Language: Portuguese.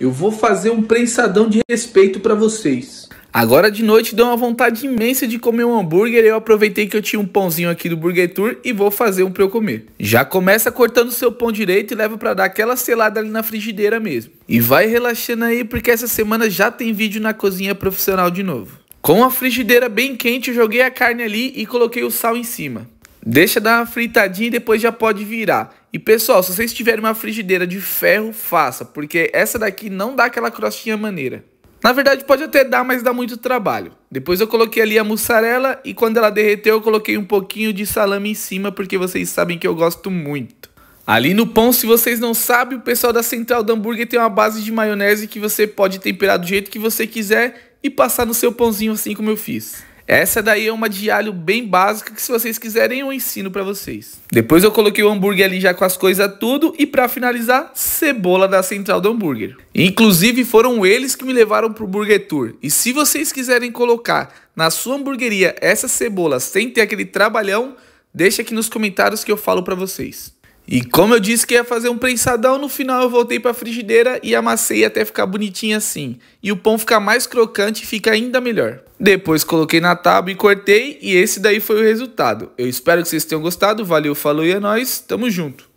Eu vou fazer um prensadão de respeito para vocês. Agora de noite deu uma vontade imensa de comer um hambúrguer. Eu aproveitei que eu tinha um pãozinho aqui do Burger Tour e vou fazer um para eu comer. Já começa cortando seu pão direito e leva para dar aquela selada ali na frigideira mesmo. E vai relaxando aí porque essa semana já tem vídeo na cozinha profissional de novo. Com a frigideira bem quente, eu joguei a carne ali e coloquei o sal em cima. Deixa dar uma fritadinha e depois já pode virar. E pessoal, se vocês tiverem uma frigideira de ferro, faça, porque essa daqui não dá aquela crostinha maneira. Na verdade pode até dar, mas dá muito trabalho. Depois eu coloquei ali a mussarela e quando ela derreteu eu coloquei um pouquinho de salame em cima, porque vocês sabem que eu gosto muito. Ali no pão, se vocês não sabem, o pessoal da Central do Hambúrguer tem uma base de maionese que você pode temperar do jeito que você quiser e passar no seu pãozinho assim como eu fiz. Essa daí é uma de alho bem básica que se vocês quiserem eu ensino para vocês. Depois eu coloquei o hambúrguer ali já com as coisas tudo e para finalizar, cebola da central do hambúrguer. Inclusive foram eles que me levaram pro Burger Tour. E se vocês quiserem colocar na sua hamburgueria essa cebola sem ter aquele trabalhão, deixa aqui nos comentários que eu falo para vocês. E como eu disse que ia fazer um prensadão, no final eu voltei para a frigideira e amassei até ficar bonitinho assim. E o pão fica mais crocante e fica ainda melhor. Depois coloquei na tábua e cortei e esse daí foi o resultado. Eu espero que vocês tenham gostado, valeu, falou e é nóis, tamo junto.